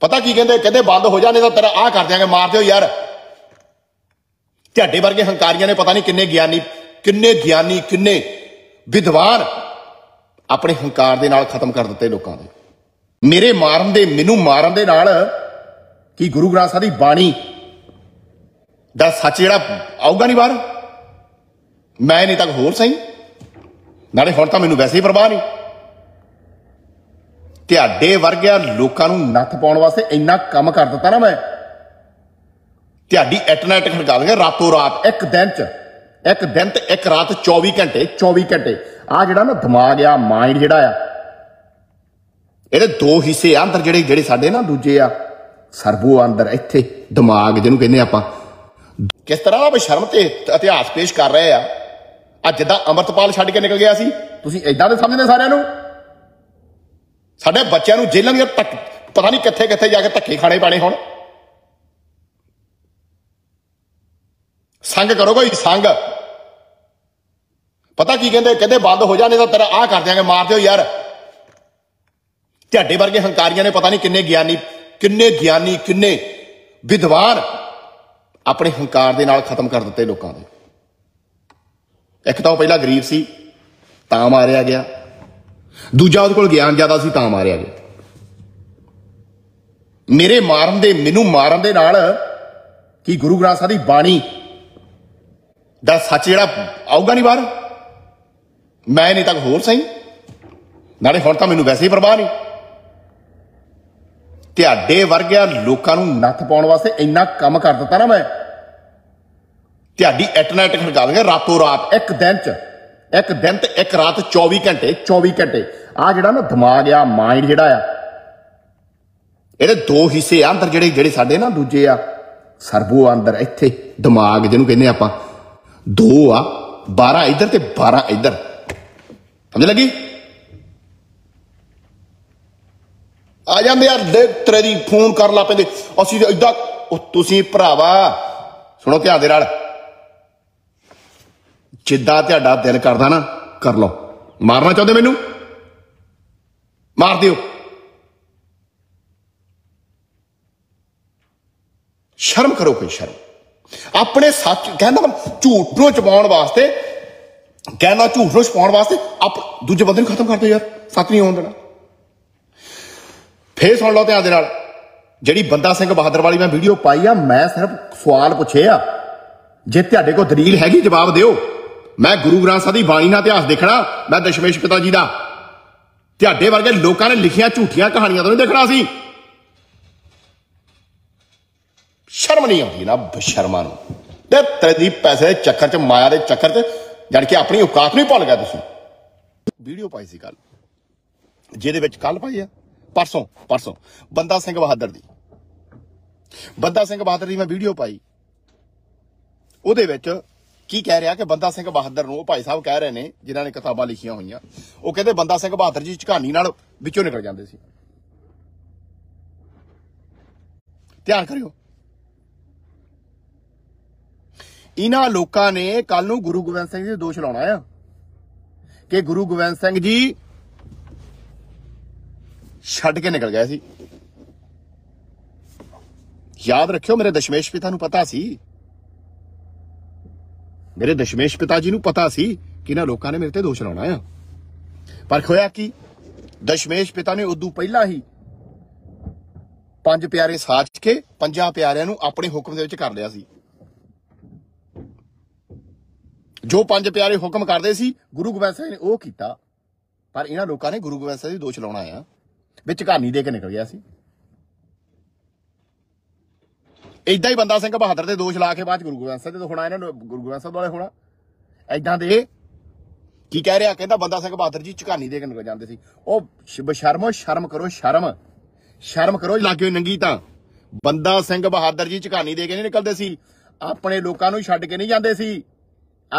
ਪਤਾ ਕੀ ਕਹਿੰਦੇ ਕਹਿੰਦੇ ਬੰਦ ਹੋ ਜਾਣੇ ਤਾਂ ਤੇਰਾ ਆ ਕਰ ਦਿਆਂਗੇ ਮਾਰ ਦਿਓ ਯਾਰ ਤੁਹਾਡੇ ਵਰਗੇ ਹੰਕਾਰੀਆਂ ਨੇ ਪਤਾ ਨਹੀਂ ਕਿੰਨੇ ਗਿਆਨੀ ਕਿੰਨੇ ਗਿਆਨੀ ਕਿੰਨੇ ਵਿਦਵਾਨ ਆਪਣੇ ਹੰਕਾਰ ਦੇ ਨਾਲ ਖਤਮ ਕਰ ਦਿੱਤੇ ਲੋਕਾਂ ਦੇ ਮੇਰੇ ਮਾਰਨ ਦੇ ਮੈਨੂੰ ਮਾਰਨ ਦੇ ਨਾਲ ਕੀ ਗੁਰੂ ਗ੍ਰੰਥ ਸਾਹਿਬ ਦੀ ਬਾਣੀ ਦਾ ਸੱਚ ਜਿਹੜਾ ਆਊਗਾ ਨਹੀਂ ਬਾਹਰ ਮੈਂ ਨਹੀਂ ਤੱਕ ਹੋਰ ਸਹੀ ਨਾਲੇ ਹੁਣ ਤਾਂ ਮੈਨੂੰ ਵੈਸੇ ਹੀ ਪਰਵਾਹ ਨਹੀਂ ਤੁਹਾਡੇ ਵਰਗਿਆ ਲੋਕਾਂ ਨੂੰ ਨੱਥ ਪਾਉਣ ਵਾਸਤੇ ਇੰਨਾ ਕੰਮ ਕਰ ਦਿੱਤਾ ਨਾ ਮੈਂ ਤੁਹਾਡੀ ਇੰਟਰਨੈਟ ਖੜਕਾ ਦੇਗਾ ਰਾਤੋਂ ਰਾਤ ਇੱਕ ਦਿਨ ਚ ਇੱਕ ਦਿਨ ਤੇ ਇੱਕ ਰਾਤ 24 ਘੰਟੇ 24 ਘੰਟੇ ਆ ਜਿਹੜਾ ਨਾ ਦਿਮਾਗ ਆ ਮਾਈਂਡ ਜਿਹੜਾ ਆ ਇਹਦੇ ਦੋ ਹਿੱਸੇ ਆ ਅੰਦਰ ਜਿਹੜੇ ਜਿਹੜੇ ਸਾਡੇ ਨਾ ਦੂਜੇ ਆ ਸਰਬੋ ਅੰਦਰ ਇੱਥੇ ਦਿਮਾਗ ਜਿਹਨੂੰ ਕਹਿੰਦੇ ਆਪਾਂ ਕਿਸ ਤਰ੍ਹਾਂ ਦਾ ਬਸ਼ਰਮ ਤੇ ਇਤਿਹਾਸ ਪੇਸ਼ ਕਰ ਰਹੇ ਆ ਅੱਜ ਜਿੱਦਾਂ ਅਮਰਤਪਾਲ ਛੱਡ ਕੇ ਨਿਕਲ ਗਿਆ ਸੀ ਤੁਸੀਂ ਇਦਾਂ ਦੇ ਸਮਝਦੇ ਸਾਰਿਆਂ ਨੂੰ ਸਾਡੇ ਬੱਚਿਆਂ ਨੂੰ ਜੇਲ੍ਹਾਂ ਦੀਆਂ ਤੱਕ ਪਤਾ ਨਹੀਂ ਕਿੱਥੇ ਕਿੱਥੇ ਜਾ ਕੇ ਧੱਕੇ ਖਾਣੇ ਪੈਣੇ ਹੁਣ ਸੰਗ ਕਰੋ ਕੋਈ ਸੰਗ ਪਤਾ ਕੀ ਕਹਿੰਦੇ ਕਹਿੰਦੇ ਬੰਦ ਹੋ ਜਾਣੇ ਤਾਂ ਤੇਰਾ ਆਹ ਕਰ ਦਿਆਂਗੇ ਮਾਰ ਦਿਓ ਯਾਰ ਤੁਹਾਡੇ ਵਰਗੇ ਹੰਕਾਰੀਆਂ ਨੇ ਪਤਾ ਨਹੀਂ ਕਿੰਨੇ ਗਿਆਨੀ ਕਿੰਨੇ ਗਿਆਨੀ ਕਿੰਨੇ ਵਿਦਵਾਨ ਆਪਣੇ ਹੰਕਾਰ ਦੇ ਨਾਲ ਖਤਮ ਕਰ ਦਿੱਤੇ ਲੋਕਾਂ ਦੇ ਇੱਕ ਤਾਂ ਉਹ ਪਹਿਲਾਂ ਗਰੀਬ ਸੀ ਤਾਂ ਮਾਰਿਆ ਗਿਆ ਦੂਜਾ ਉਹਦੇ ਕੋਲ ਗਿਆਨ ਜ਼ਿਆਦਾ ਸੀ ਤਾਂ ਮਾਰਿਆ ਗਿਆ ਮੇਰੇ ਮਾਰਨ ਦੇ ਮੈਨੂੰ ਮਾਰਨ ਦੇ ਨਾਲ ਕੀ ਗੁਰੂ ਗ੍ਰੰਥ ਸਾਹਿਬ ਦੀ ਬਾਣੀ ਦਾ ਸੱਚ ਜਿਹੜਾ ਆਊਗਾ ਨਹੀਂ ਬਾਹਰ ਮੈਂ ਨਹੀਂ ਤੱਕ ਹੋਰ ਸਹੀ ਨਾਲੇ ਹੁਣ ਤਾਂ ਮੈਨੂੰ ਵੈਸੇ ਹੀ ਪਰਵਾਹ ਨਹੀਂ ਤੁਹਾਡੇ ਵਰਗਿਆ ਲੋਕਾਂ ਨੂੰ ਨੱਥ ਪਾਉਣ ਵਾਸਤੇ ਇੰਨਾ ਕੰਮ ਕਰ ਦਿੱਤਾ ਨਾ ਮੈਂ ਤੁਹਾਡੀ ਇੰਟਰਨੈਟ ਖੜਕਾ ਦੇਗਾ ਰਾਤੋਂ ਰਾਤ ਇੱਕ ਦਿਨ ਚ ਇੱਕ ਦਿਨ ਤੇ ਇੱਕ ਰਾਤ 24 ਘੰਟੇ 24 ਘੰਟੇ ਆ ਜਿਹੜਾ ਨਾ ਦਿਮਾਗ ਆ ਮਾਈਂਡ ਜਿਹੜਾ ਆ ਇਹਦੇ ਦੋ ਹਿੱਸੇ ਆ ਅੰਦਰ ਜਿਹੜੇ ਜਿਹੜੇ ਸਾਡੇ ਨਾ ਦੂਜੇ ਆ ਸਰਬੋ ਅੰਦਰ ਇੱਥੇ ਦਿਮਾਗ ਜਿਹਨੂੰ ਕਹਿੰਦੇ ਆਪਾਂ ਦੋ ਆ 12 ਇੱਧਰ ਤੇ 12 ਇੱਧਰ ਸਮਝ ਲੱਗੀ ਆ ਜਾਂ ਯਾਰ ਦੇ ਤੇਰੀ ਫੋਨ ਕਰ ਲਾ ਪੈਂਦੇ ਅਸੀਂ ਇਦਾਂ ਤੁਸੀਂ ਭਰਾਵਾ ਸੁਣੋ ਧਿਆਨ ਦੇ ਨਾਲ ਜਿੱਦਾਂ ਤੁਹਾਡਾ ਦਿਲ ਕਰਦਾ ਨਾ ਕਰ ਲਓ ਮਾਰਨਾ ਚਾਹੁੰਦੇ ਮੈਨੂੰ ਮਾਰ ਦਿਓ ਸ਼ਰਮ ਕਰੋ ਕੋਈ ਸ਼ਰਮ ਆਪਣੇ ਸੱਚ ਕਹਿੰਦਾ ਝੂਠ ਨੂੰ ਚਬਾਉਣ ਵਾਸਤੇ ਕਹਿੰਦਾ ਝੂਠ ਨੂੰ ਛਪਾਉਣ ਵਾਸਤੇ ਆਪ ਦੂਜੇ ਬੰਦੇ ਨੂੰ ਖਤਮ ਕਰ ਦਿਓ ਯਾਰ ਸੱਚ ਨਹੀਂ ਹੋਣ ਦੇਣਾ ਫੇਰ ਸੁਣ ਲਓ ਧਿਆਨ ਦੇ ਨਾਲ ਜਿਹੜੀ ਬੰਦਾ ਸਿੰਘ ਬਹਾਦਰ ਵਾਲੀ ਮੈਂ ਵੀਡੀਓ ਪਾਈ ਆ ਮੈਂ ਸਿਰਫ ਸਵਾਲ ਪੁੱਛੇ ਆ ਜੇ ਤੁਹਾਡੇ ਕੋਲ ਦਲੀਲ ਹੈਗੀ ਜਵਾਬ ਦਿਓ ਮੈਂ ਗੁਰੂ ਗ੍ਰੰਥ ਸਾਹਿਬ ਦੀ ਬਾਣੀ ਨਾਲ ਇਤਿਹਾਸ ਦੇਖਣਾ ਮੈਂ ਦਸ਼ਮੇਸ਼ ਪਿਤਾ ਜੀ ਦਾ ਤੁਹਾਡੇ ਵਰਗੇ ਲੋਕਾਂ ਨੇ ਲਿਖਿਆ ਝੂਠੀਆਂ ਕਹਾਣੀਆਂ ਤੋਂ ਨਹੀਂ ਦੇਖਣਾ ਸੀ ਸ਼ਰਮ ਨਹੀਂ ਆਉਂਦੀ ਨਾ ਬਸ਼ਰਮਾਂ ਨੂੰ ਤੇ ਦੀ ਪੈਸੇ ਦੇ ਚੱਕਰ 'ਚ ਮਾਇਆ ਦੇ ਚੱਕਰ 'ਚ ਜੜ ਕੇ ਆਪਣੀ ਔਕਾਤ ਨਹੀਂ ਭੁੱਲ ਗਏ ਤੁਸੀਂ ਵੀਡੀਓ ਪਾਈ ਸੀ ਕੱਲ ਜਿਹਦੇ ਵਿੱਚ ਕੱਲ ਪਾਈ ਆ ਪਰਸੋਂ ਪਰਸੋਂ ਬੰਦਾ ਸਿੰਘ ਬਹਾਦਰ ਦੀ ਬੰਦਾ ਸਿੰਘ ਬਹਾਦਰ ਦੀ ਮੈਂ ਵੀਡੀਓ ਪਾਈ ਉਹਦੇ ਵਿੱਚ ਕੀ ਕਹਿ ਰਿਹਾ ਕਿ ਬੰਦਾ ਸਿੰਘ ਬਹਾਦਰ ਨੂੰ ਉਹ ਭਾਈ ਸਾਹਿਬ ਕਹਿ ਰਹੇ ਨੇ ਜਿਨ੍ਹਾਂ ਨੇ ਕਿਤਾਬਾਂ ਲਿਖੀਆਂ ਹੋਈਆਂ ਉਹ ਕਹਿੰਦੇ ਬੰਦਾ ਸਿੰਘ ਬਹਾਦਰ ਜੀ ਝਕਾਨੀ ਨਾਲ ਵਿੱਚੋਂ ਨਿਕਲ ਜਾਂਦੇ ਸੀ ਧਿਆਨ ਕਰਿਓ ਇਹਨਾਂ ਲੋਕਾਂ ਨੇ ਕੱਲ ਨੂੰ ਗੁਰੂ ਗੋਬਿੰਦ ਸਿੰਘ ਜੀ ਦੋਸ਼ ਲਾਉਣਾ ਆ ਕਿ ਗੁਰੂ ਗੋਬਿੰਦ ਸਿੰਘ ਜੀ ਛੱਡ ਕੇ ਨਿਕਲ ਗਏ ਸੀ ਯਾਦ ਰੱਖਿਓ ਮੇਰੇ ਦਸ਼ਮੇਸ਼ ਪਿਤਾ ਨੂੰ ਪਤਾ ਸੀ ਮੇਰੇ ਦਸ਼ਮੇਸ਼ ਪਿਤਾ ਜੀ ਨੂੰ ਪਤਾ ਸੀ ਕਿ ਇਹਨਾਂ ਲੋਕਾਂ ਨੇ ਮੇਰੇ ਤੇ ਦੋਸ਼ ਲਾਉਣਾ ਆ ਪਰ ਖੋਇਆ ਕੀ ਦਸ਼ਮੇਸ਼ ਪਿਤਾ ਨੇ ਉਦੋਂ ਪਹਿਲਾਂ ਹੀ ਪੰਜ ਪਿਆਰੇ ਸਾਚ ਕੇ ਪੰਜਾਂ ਪਿਆਰਿਆਂ ਨੂੰ ਆਪਣੇ ਹੁਕਮ ਦੇ ਵਿੱਚ ਕਰ ਲਿਆ ਸੀ ਜੋ ਪੰਜ ਪਿਆਰੇ ਹੁਕਮ ਕਰਦੇ ਸੀ ਗੁਰੂ ਗੋਬਿੰਦ ਸਿੰਘ ਨੇ ਉਹ ਕੀਤਾ ਪਰ ਇਹਨਾਂ ਲੋਕਾਂ ਨੇ ਗੁਰੂ ਗੋਬਿੰਦ ਸਿੰਘ ਦੀ ਦੋਸ਼ ਲਾਉਣਾ ਆ ਵਿੱਚ ਘਾਨੀ ਦੇ ਕੇ ਨਿਕਲ ਗਿਆ ਸੀ ਇਦਾਂ ਹੀ ਬੰਦਾ ਸਿੰਘ ਬਹਾਦਰ ਤੇ ਦੋਸ਼ ਲਾ ਕੇ ਬਾਅਦ ਗੁਰੂ ਗੋਬਿੰਦ ਸਿੰਘ ਜਦੋਂ ਹੁਣ ਇਹਨਾਂ ਨੂੰ ਗੁਰੂ ਗੋਬਿੰਦ ਸਿੰਘ ਵਾਲੇ ਹੋਣਾ ਐਦਾਂ ਦੇ ਕੀ ਕਹਿ ਰਿਹਾ ਕਹਿੰਦਾ ਬੰਦਾ ਸਿੰਘ ਬਹਾਦਰ ਜੀ ਝਕਾਨੀ ਦੇ ਕੇ ਨਿਕਲ ਜਾਂਦੇ ਸੀ ਉਹ ਬਸ਼ਰਮੋ ਸ਼ਰਮ ਕਰੋ ਸ਼ਰਮ ਸ਼ਰਮ ਕਰੋ ਲਾਗੇ ਨੰਗੀ ਤਾਂ ਬੰਦਾ ਸਿੰਘ ਬਹਾਦਰ ਜੀ ਝਕਾਨੀ ਦੇ ਕੇ ਨਹੀਂ ਨਿਕਲਦੇ ਸੀ ਆਪਣੇ ਲੋਕਾਂ ਨੂੰ ਛੱਡ ਕੇ ਨਹੀਂ ਜਾਂਦੇ ਸੀ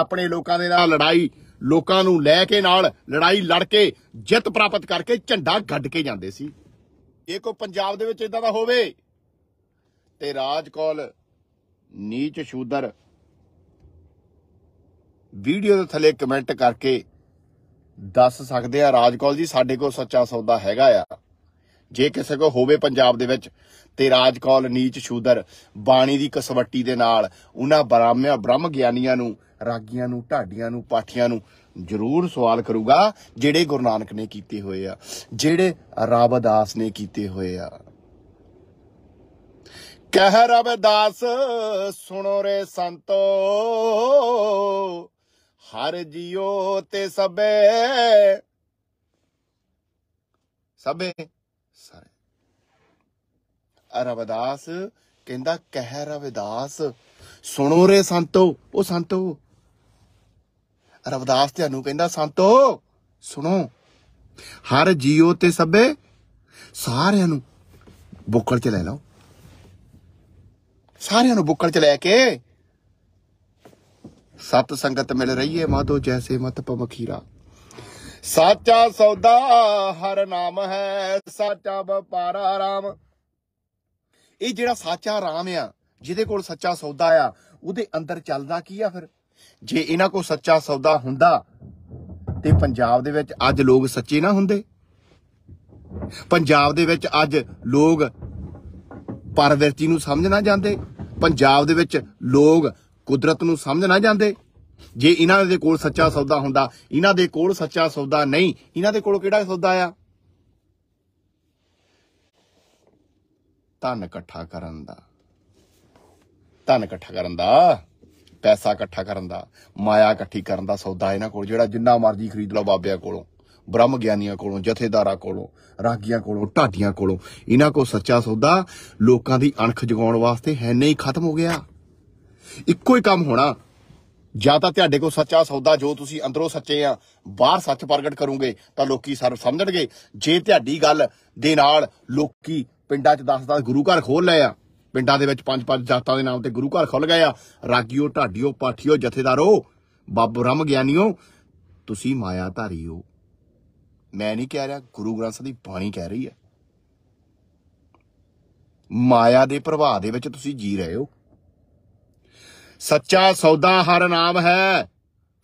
ਆਪਣੇ ਲੋਕਾਂ ਦੇ ਨਾਲ ਲੜਾਈ ਲੋਕਾਂ ਨੂੰ ਲੈ ਕੇ ਨਾਲ ਲੜਾਈ ਲੜ ਕੇ ਜਿੱਤ ਪ੍ਰਾਪਤ ਕਰਕੇ ਝੰਡਾ ਗੱਡ ਕੇ ਜਾਂਦੇ ਸੀ ਇਹ ਕੋ ਪੰਜਾਬ ਦੇ ਵਿੱਚ ਇਦਾਂ ਦਾ ਹੋਵੇ ਤੇ ਰਾਜ ਕੋਲ ਨੀਚ ਸ਼ੂਦਰ ਵੀਡੀਓ ਦੇ ਥੱਲੇ ਕਮੈਂਟ ਕਰਕੇ ਦੱਸ ਸਕਦੇ ਆ ਰਾਜ ਕੋਲ ਜੀ ਸਾਡੇ ਕੋਲ ਸੱਚਾ ਸੌਦਾ ਹੈਗਾ ਆ ਜੇ ਕਿਸੇ ਕੋ ਹੋਵੇ ਪੰਜਾਬ ਦੇ ਵਿੱਚ ਤੇ ਕੋਲ ਨੀਚ ਸ਼ੂਦਰ ਬਾਣੀ ਦੀ ਕਸਵੱਟੀ ਦੇ ਨਾਲ ਉਹਨਾਂ ਬ੍ਰਾਹਮਿਆ ਬ੍ਰਹਮ ਗਿਆਨੀਆਂ ਨੂੰ ਰਾਗੀਆਂ ਨੂੰ ਢਾਡੀਆਂ ਨੂੰ ਪਾਠੀਆਂ ਨੂੰ ਜ਼ਰੂਰ ਸਵਾਲ ਕਰੂਗਾ ਜਿਹੜੇ ਗੁਰੂ ਨਾਨਕ ਨੇ ਕੀਤੇ ਹੋਏ ਆ ਜਿਹੜੇ ਰਾਵਦਾਸ ਨੇ ਕੀਤੇ ਹੋਏ ਆ ਕਹਿ ਰਬ ਦਾਸ ਸੁਣੋ ਰੇ ਸੰਤੋ ਹਰ ਜਿਉ ਤੇ ਸਭੇ ਸਭੇ ਸਾਰੇ ਅਰਬਦਾਸ ਕਹਿੰਦਾ ਕਹਿ ਰਵਿਦਾਸ ਸੁਣੋ ਰੇ ਸੰਤੋ ਉਹ ਸੰਤੋ ਰਵਿਦਾਸ ਤੁਹਾਨੂੰ ਕਹਿੰਦਾ ਸੰਤੋ ਸੁਣੋ ਹਰ ਜੀਓ ਤੇ ਸਭੇ ਸਾਰਿਆਂ ਨੂੰ ਬੁੱਕਲ ਚ ਲੈ ਲਓ ਸਾਰਿਆਂ ਨੂੰ ਬੁੱਕਲ ਚ ਲੈ ਕੇ ਸਤ ਸੰਗਤ ਮਿਲ ਰਹੀ ਏ ਮਾਧੋ ਜੈਸੇ ਮਤ ਪਮਖੀਰਾ ਸਾਚਾ ਸੌਦਾ ਹਰ ਨਾਮ ਹੈ ਸਾਚਾ ਵਪਾਰਾ ਰਾਮ ਇਹ ਜਿਹੜਾ ਸਾਚਾ ਰਾਮ ਆ ਜਿਹਦੇ ਕੋਲ ਸੱਚਾ ਸੌਦਾ ਆ ਉਹਦੇ ਅੰਦਰ ਚੱਲਦਾ ਕੀ ਆ ਫਿਰ ਜੇ ਇਹਨਾਂ ਕੋਲ ਸੱਚਾ ਸੌਦਾ ਹੁੰਦਾ ਤੇ ਪੰਜਾਬ ਦੇ ਵਿੱਚ ਅੱਜ ਲੋਕ ਸੱਚੇ ਨਾ ਹੁੰਦੇ ਪੰਜਾਬ ਦੇ ਵਿੱਚ ਅੱਜ ਲੋਕ ਪਰਵਿਰਤੀ ਨੂੰ ਸਮਝ ਨਾ ਜਾਂਦੇ ਪੰਜਾਬ ਦੇ ਵਿੱਚ ਲੋਕ ਕੁਦਰਤ ਨੂੰ ਸਮਝ ਨਾ ਜਾਂਦੇ ਜੇ ਇਹਨਾਂ ਦੇ ਕੋਲ ਸੱਚਾ ਸੌਦਾ ਹੁੰਦਾ ਇਹਨਾਂ ਦੇ ਕੋਲ ਸੱਚਾ ਸੌਦਾ ਨਹੀਂ ਇਹਨਾਂ ਦੇ ਕੋਲ ਕਿਹੜਾ ਸੌਦਾ ਆ ਧਨ ਇਕੱਠਾ ਕਰਨ ਦਾ ਧਨ ਇਕੱਠਾ ਕਰਨ ਦਾ ਪੈਸਾ ਇਕੱਠਾ ਕਰਨ ਦਾ ਮਾਇਆ ਇਕੱਠੀ ਕਰਨ ਦਾ ਸੌਦਾ ਇਹਨਾਂ ਕੋਲ ਜਿਹੜਾ ਜਿੰਨਾ ਮਰਜ਼ੀ ਖਰੀਦ ਲਓ ਬਾਬਿਆਂ ਕੋਲੋਂ ਬ੍ਰਹਮ ਗਿਆਨੀਆਂ ਕੋਲੋਂ ਜਥੇਦਾਰਾਂ ਕੋਲੋਂ ਰਾਗੀਆਂ ਕੋਲੋਂ ਢਾਟੀਆਂ ਕੋਲੋਂ ਇਹਨਾਂ ਕੋ ਸੱਚਾ ਸੌਦਾ ਲੋਕਾਂ ਦੀ ਅਣਖ ਜਗਾਉਣ ਵਾਸਤੇ ਹੈ ਨਹੀਂ ਖਤਮ ਹੋ ਗਿਆ ਇੱਕੋ ਹੀ ਕੰਮ ਹੋਣਾ ਜਾਂ ਤਾਂ ਤੁਹਾਡੇ ਕੋ ਸੱਚਾ ਸੌਦਾ ਜੋ ਤੁਸੀਂ ਅੰਦਰੋਂ ਸੱਚੇ ਆ ਬਾਹਰ ਸੱਚ ਪ੍ਰਗਟ ਕਰੋਗੇ ਤਾਂ ਲੋਕੀ ਸਰ ਸਮਝਣਗੇ ਜੇ ਤੁਹਾਡੀ ਗੱਲ ਦੇ ਨਾਲ ਲੋਕੀ ਪਿੰਡਾਂ 'ਚ 10-10 ਗੁਰੂ ਘਰ ਖੋਲ ਲਿਆ ਆ ਪਿੰਡਾਂ ਦੇ ਵਿੱਚ ਪੰਜ ਪੰਜ ਜਾਤਾਂ ਦੇ ਨਾਮ ਤੇ ਗੁਰੂ ਘਰ ਖੁੱਲ ਗਏ ਆ ਰਾਗੀਓ ਢਾਡੀਓ ਪਾਠੀਓ ਜਥੇਦਾਰੋ ਬਾਬੂ ਰਮ ਗਿਆਨੀਓ ਤੁਸੀਂ ਮਾਇਆ ਧਾਰੀਓ ਮੈਂ ਨਹੀਂ ਕਹਿ ਰਿਹਾ ਗੁਰੂ ਗ੍ਰੰਥ ਸਾਹਿਬ ਦੀ ਬਾਣੀ ਕਹਿ ਰਹੀ ਹੈ ਮਾਇਆ ਦੇ ਪ੍ਰਭਾਵ ਦੇ ਵਿੱਚ ਤੁਸੀਂ ਜੀ ਰਹੇ ਹੋ ਸੱਚਾ ਸੌਦਾ ਹਰ ਨਾਮ ਹੈ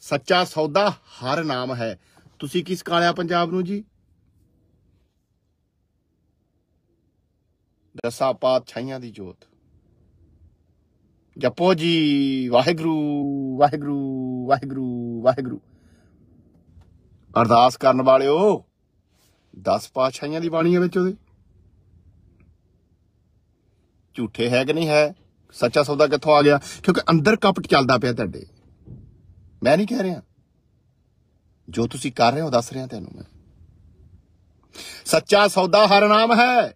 ਸੱਚਾ ਸੌਦਾ ਹਰ ਨਾਮ ਹੈ ਤੁਸੀਂ ਕਿਸ ਕਾਲਿਆ ਪੰਜਾਬ ਨੂੰ ਜੀ ਦਸਾ ਪਾਤਸ਼ਾਹੀਆਂ ਦੀ ਜੋਤ ਜਪੋ ਜੀ ਵਾਹਿਗੁਰੂ ਵਾਹਿਗੁਰੂ ਵਾਹਿਗੁਰੂ ਵਾਹਿਗੁਰੂ ਅਰਦਾਸ ਕਰਨ ਵਾਲਿਓ 10 ਪਾਛਾਈਆਂ ਦੀ ਬਾਣੀ ਹੈ ਵਿੱਚ ਉਹਦੇ ਝੂਠੇ ਹੈ ਕਿ ਨਹੀਂ ਹੈ ਸੱਚਾ ਸੌਦਾ ਕਿੱਥੋਂ ਆ ਗਿਆ ਕਿਉਂਕਿ ਅੰਦਰ ਕਪਟ ਚੱਲਦਾ ਪਿਆ ਤੁਹਾਡੇ ਮੈਂ ਨਹੀਂ ਕਹਿ ਰਿਹਾ ਜੋ ਤੁਸੀਂ ਕਰ ਰਹੇ ਹੋ ਦੱਸ ਰਿਹਾ ਤੁਹਾਨੂੰ ਮੈਂ ਸੱਚਾ ਸੌਦਾ ਹਰ ਨਾਮ ਹੈ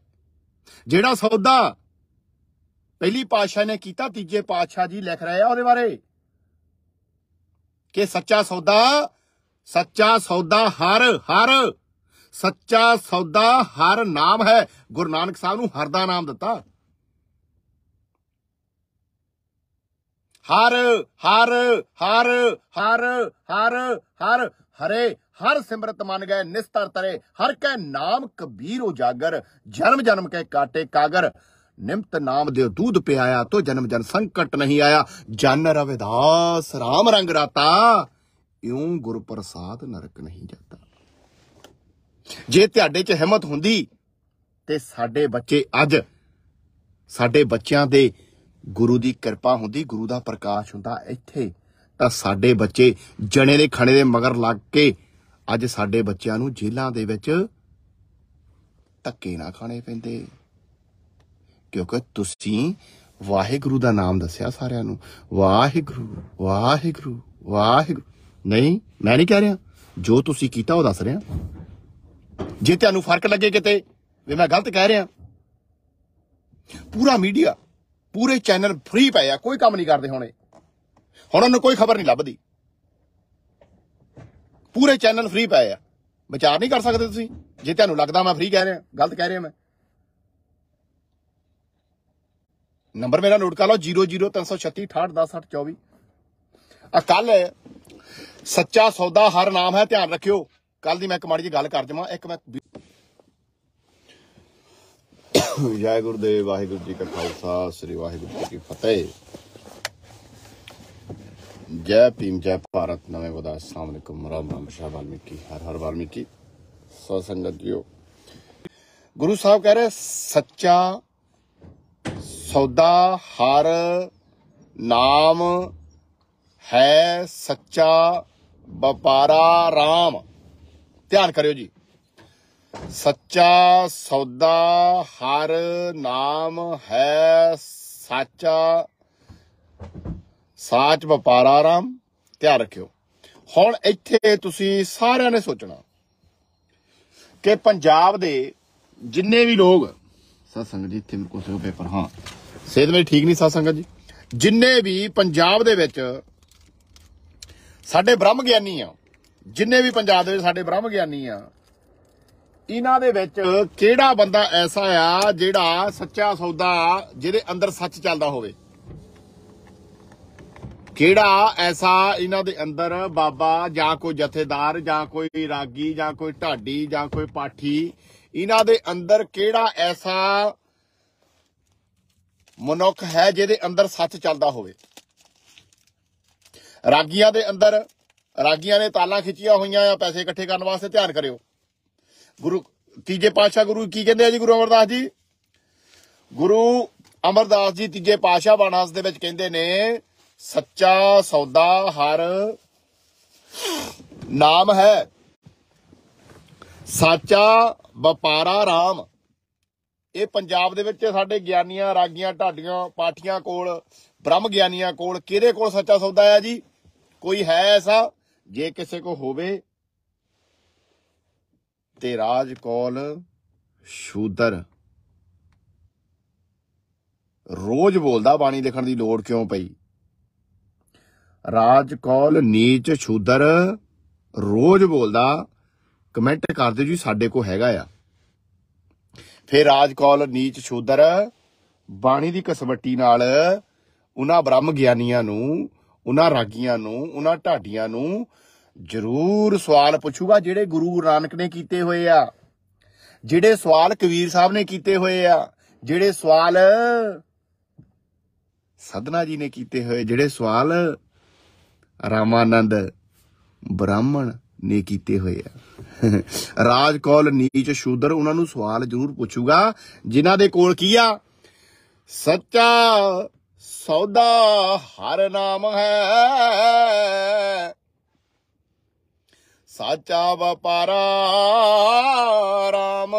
ਜਿਹੜਾ ਸੌਦਾ ਪਹਿਲੀ ਪਾਸ਼ਾ ਨੇ ਕੀਤਾ ਤੀਜੇ ਪਾਸ਼ਾ ਜੀ ਲਿਖ ਰਹੇ ਆ ਉਹਦੇ ਬਾਰੇ ਕਿ ਸੱਚਾ ਸੌਦਾ ਸੱਚਾ ਸੌਦਾ ਹਰ ਹਰ ਸੱਚਾ ਸੌਦਾ ਹਰ ਨਾਮ ਹੈ ਗੁਰੂ ਨਾਨਕ ਸਾਹਿਬ ਨੂੰ ਹਰ ਦਾ ਨਾਮ ਦਿੱਤਾ ਹਰ ਹਰ ਹਰ ਹਰ ਹਰ ਹਰ ਹਰੇ ਹਰ ਸਿਮਰਤ ਮੰਨ ਗਏ ਨਿਸਤਰ ਤਰੇ ਹਰ ਕੈ ਨਾਮ ਕਬੀਰ ਉਜਾਗਰ ਜਨਮ ਜਨਮ ਕੈ ਕਾਟੇ ਕਾਗਰ ਨਿਮਤ ਨਾਮ ਦੇ ਦੂਧ ਪਿਆਇਆ ਤੋ ਜਨਮ ਜਨ ਸੰਕਟ ਨਹੀਂ ਆਇਆ ਜਨ ਰਵਿਦਾਸ ਰਾਮ ਰੰਗ ਰਾਤਾ ਇਉਂ ਗੁਰ ਪ੍ਰਸਾਦ ਨਰਕ ਨਹੀਂ ਜਾਂਦਾ ਜੇ ਤੁਹਾਡੇ 'ਚ ਹਿੰਮਤ ਹੁੰਦੀ ਤੇ ਸਾਡੇ ਬੱਚੇ ਅੱਜ ਸਾਡੇ ਬੱਚਿਆਂ ਦੇ ਗੁਰੂ ਦੀ ਕਿਰਪਾ ਹੁੰਦੀ ਗੁਰੂ ਦਾ ਪ੍ਰਕਾਸ਼ ਹੁੰਦਾ ਇੱਥੇ ਤਾਂ ਸਾਡੇ ਬੱਚੇ ਜਣੇ ਦੇ ਖਣੇ ਦੇ ਮਗਰ ਲੱਗ ਕੇ ਅੱਜ ਸਾਡੇ ਬੱਚਿਆਂ ਨੂੰ ਜੇਲ੍ਹਾਂ ਦੇ ਵਿੱਚ ਧੱਕੇ ਨਾ ਖਾਣੇ ਪੈਂਦੇ ਕਿਉਂਕਿ ਤੁਸੀਂ ਵਾਹਿਗੁਰੂ ਦਾ ਨਾਮ ਦੱਸਿਆ ਸਾਰਿਆਂ ਨੂੰ ਵਾਹਿਗੁਰੂ ਵਾਹਿਗੁਰੂ ਵਾਹਿਗੁਰੂ ਨਹੀਂ ਮੈਂ ਨਹੀਂ ਕਹਿ ਰਿਹਾ ਜੋ ਤੁਸੀਂ ਕੀਤਾ ਉਹ ਦੱਸ ਰਿਹਾ ਜੇ ਤੁਹਾਨੂੰ ਫਰਕ ਲੱਗੇ ਕਿਤੇ ਵੀ ਮੈਂ ਗਲਤ ਕਹਿ ਰਿਹਾ ਪੂਰਾ ਮੀਡੀਆ ਪੂਰੇ ਚੈਨਲ ਫ੍ਰੀ ਪਏ ਆ ਕੋਈ ਕੰਮ ਨਹੀਂ ਕਰਦੇ ਹੁਣੇ ਹੁਣ ਉਹਨੂੰ ਕੋਈ ਖਬਰ ਨਹੀਂ ਲੱਭਦੀ ਪੂਰੇ ਚੈਨਲ ਫ੍ਰੀ ਪਏ ਆ ਵਿਚਾਰ ਨਹੀਂ ਕਰ ਸਕਦੇ ਤੁਸੀਂ ਜੇ ਤੁਹਾਨੂੰ ਲੱਗਦਾ ਮੈਂ ਫ੍ਰੀ ਕਹਿ ਰਿਹਾ ਗਲਤ ਕਹਿ ਰਿਹਾ ਮੈਂ ਨੰਬਰ ਮੇਰਾ ਨੋਟ ਕਰ ਲਓ 00336681024 ਆ ਕੱਲ ਸੱਚਾ ਸੌਦਾ ਹਰ ਨਾਮ ਹੈ ਧਿਆਨ ਰੱਖਿਓ ਕੱਲ ਦੀ ਮੈਂ ਇੱਕ ਮਾੜੀ ਜੀ ਗੱਲ ਕਰ ਜਾਵਾਂ ਇੱਕ ਮੈਂ ਜੈ ਗੁਰਦੇਵ ਵਾਹਿਗੁਰੂ ਜੀ ਕਾ ਖਾਲਸਾ ਸ੍ਰੀ ਵਾਹਿਗੁਰੂ ਜੀ ਕੀ ਫਤਿਹ ਜੈ ਭੀਮ ਜੈ ਭਾਰਤ ਨਵੇਂ ਵਦਾ ਅਸਲਾਮ ਅਲੈਕੁਮ ਰਾਮ ਰਾਮ ਸ਼ਾਹ ਹਰ ਹਰ ਵਾਲਮੀਕੀ ਸੋ ਸੰਗਤ ਜੀਓ ਗੁਰੂ ਸਾਹਿਬ ਕਹਿ ਰਹੇ ਸੱਚਾ ਸੌਦਾ ਹਰ ਨਾਮ ਹੈ ਸੱਚਾ ਵਪਾਰਾ ਰਾਮ ਧਿਆਨ ਕਰਿਓ ਜੀ ਸੱਚਾ ਸੌਦਾ ਹਰ ਨਾਮ ਹੈ ਸੱਚਾ ਸਾਚ ਵਪਾਰਾ ਰਾਮ ਧਿਆਨ ਰੱਖਿਓ ਹੁਣ ਇੱਥੇ ਤੁਸੀਂ ਸਾਰਿਆਂ ਨੇ ਸੋਚਣਾ ਕਿ ਪੰਜਾਬ ਦੇ ਜਿੰਨੇ ਵੀ ਲੋਕ ਸੰਗਤ ਜੀ ਇੱਥੇ ਮੇਰੇ ਕੋਲ ਪੇਪਰ ਹਾਂ ਸਿਹਤ ਮੇਰੀ ਠੀਕ ਨਹੀਂ ਸਤ ਸੰਗਤ ਜੀ ਜਿੰਨੇ ਵੀ ਪੰਜਾਬ ਦੇ ਵਿੱਚ ਸਾਡੇ ਬ੍ਰਹਮ ਗਿਆਨੀ ਆ ਜਿੰਨੇ ਵੀ ਪੰਜਾਬ ਦੇ ਸਾਡੇ ਬ੍ਰਹਮ ਗਿਆਨੀ ਆ ਇਹਨਾਂ ਦੇ ਵਿੱਚ ਕਿਹੜਾ ਬੰਦਾ ਐਸਾ ਆ ਜਿਹੜਾ ਸੱਚਾ ਸੌਦਾ ਜਿਹਦੇ ਅੰਦਰ ਸੱਚ ਚੱਲਦਾ ਹੋਵੇ ਕਿਹੜਾ ਐਸਾ ਇਹਨਾਂ ਦੇ ਅੰਦਰ ਬਾਬਾ ਜਾਂ ਕੋਈ ਜਥੇਦਾਰ ਜਾਂ ਕੋਈ ਰਾਗੀ ਜਾਂ ਕੋਈ ਢਾਡੀ ਜਾਂ ਕੋਈ ਪਾਠੀ ਇਹਨਾਂ ਦੇ ਅੰਦਰ ਕਿਹੜਾ ਐਸਾ ਮਨੁੱਖ ਹੈ ਜਿਹਦੇ ਅੰਦਰ ਸੱਚ ਚੱਲਦਾ ਹੋਵੇ ਰਾਗੀਆਂ ਦੇ ਅੰਦਰ ਰਾਗੀਆਂ ਨੇ ਤਾਲਾਂ ਖਿੱਚੀਆਂ ਹੋਈਆਂ ਆ ਪੈਸੇ ਇਕੱਠੇ ਕਰਨ ਵਾਸਤੇ ਧਿਆਨ ਕਰਿਓ ਗੁਰੂ ਤੀਜੇ ਪਾਤਸ਼ਾਹ ਗੁਰੂ ਕੀ ਕਹਿੰਦੇ ਆ ਜੀ ਗੁਰੂ ਅਮਰਦਾਸ ਜੀ ਗੁਰੂ ਅਮਰਦਾਸ ਜੀ ਤੀਜੇ ਪਾਤਸ਼ਾਹ ਬਾਣਾਸ ਦੇ ਵਿੱਚ ਕਹਿੰਦੇ ਨੇ ਸੱਚਾ ਸੌਦਾ ਹਰ ਨਾਮ ਹੈ ਸਾਚਾ ਵਪਾਰਾ ਰਾਮ ਇਹ ਪੰਜਾਬ ਦੇ ਵਿੱਚ ਸਾਡੇ ਗਿਆਨੀਆਂ ਰਾਗੀਆਂ ਢਾਡੀਆਂ ਪਾਠੀਆਂ ਕੋਲ ਬ੍ਰਹਮ ਗਿਆਨੀਆਂ ਕੋਲ ਕਿਹਦੇ ਕੋਲ ਸੱਚਾ ਸੌਦਾ ਆ ਜੀ ਕੋਈ ਹੈ ਐਸਾ ਜੇ ਕਿਸੇ ਕੋ ਹੋਵੇ ਤੇ ਰਾਜ ਕੋਲ ਸ਼ੂਦਰ ਰੋਜ਼ ਬੋਲਦਾ ਬਾਣੀ ਲਿਖਣ ਦੀ ਲੋੜ ਕਿਉਂ ਪਈ ਰਾਜ ਕੋਲ ਨੀਚ ਸ਼ੂਦਰ ਰੋਜ਼ ਬੋਲਦਾ ਕਮੈਂਟ ਕਰਦੇ ਜੀ ਸਾਡੇ ਕੋ ਹੈਗਾ ਆ ਫਿਰ ਰਾਜ ਕੋਲ ਨੀਚ ਸ਼ੂਦਰ ਬਾਣੀ ਦੀ ਕਸਵੱਟੀ ਨਾਲ ਉਹਨਾਂ ਬ੍ਰਹਮ ਗਿਆਨੀਆਂ ਨੂੰ ਉਹਨਾਂ ਰਾਗੀਆਂ ਨੂੰ ਉਹਨਾਂ ਢਾਡੀਆਂ ਨੂੰ ਜ਼ਰੂਰ ਸਵਾਲ ਪੁੱਛੂਗਾ ਜਿਹੜੇ ਗੁਰੂ ਨਾਨਕ ਨੇ ਕੀਤੇ ਹੋਏ ਆ ਜਿਹੜੇ ਸਵਾਲ ਕਬੀਰ ਸਾਹਿਬ ਨੇ ਕੀਤੇ ਹੋਏ ਆ ਜਿਹੜੇ ਸਵਾਲ ਸਦਨਾ ਜੀ ਨੇ ਕੀਤੇ ਹੋਏ ਜਿਹੜੇ ਸਵਾਲ ਰਾਮਾਨੰਦ ਬ੍ਰਾਹਮਣ ਨੇ ਕੀਤੇ ਹੋਏ ਆ ਰਾਜ ਨੀਚ ਸ਼ੂਦਰ ਉਹਨਾਂ ਨੂੰ ਸਵਾਲ ਜ਼ਰੂਰ ਪੁੱਛੂਗਾ ਜਿਨ੍ਹਾਂ ਦੇ ਕੋਲ ਕੀ ਆ ਸੱਚਾ ਸੌਦਾ ਹਰ ਨਾਮ ਹੈ ਸਾਚਾ ਵਪਾਰਾ ਰਾਮ